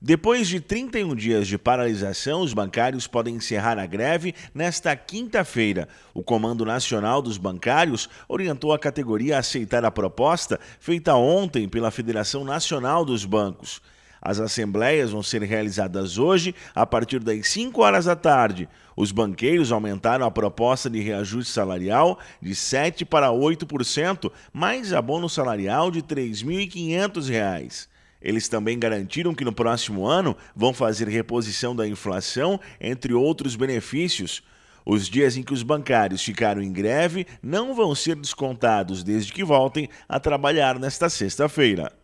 Depois de 31 dias de paralisação, os bancários podem encerrar a greve nesta quinta-feira. O Comando Nacional dos Bancários orientou a categoria a aceitar a proposta feita ontem pela Federação Nacional dos Bancos. As assembleias vão ser realizadas hoje, a partir das 5 horas da tarde. Os banqueiros aumentaram a proposta de reajuste salarial de 7 para 8%, mais abono salarial de R$ 3.500. Eles também garantiram que no próximo ano vão fazer reposição da inflação, entre outros benefícios. Os dias em que os bancários ficaram em greve não vão ser descontados desde que voltem a trabalhar nesta sexta-feira.